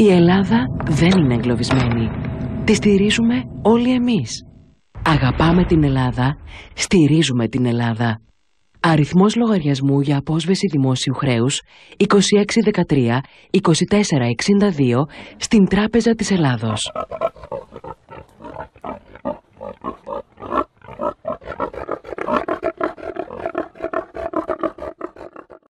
Η Ελλάδα δεν είναι εγκλωβισμένη. Τη στηρίζουμε όλοι εμείς. Αγαπάμε την Ελλάδα, στηρίζουμε την Ελλάδα. Αριθμός λογαριασμού για απόσβεση δημόσιου χρέους 2613-2462 στην Τράπεζα της Ελλάδος.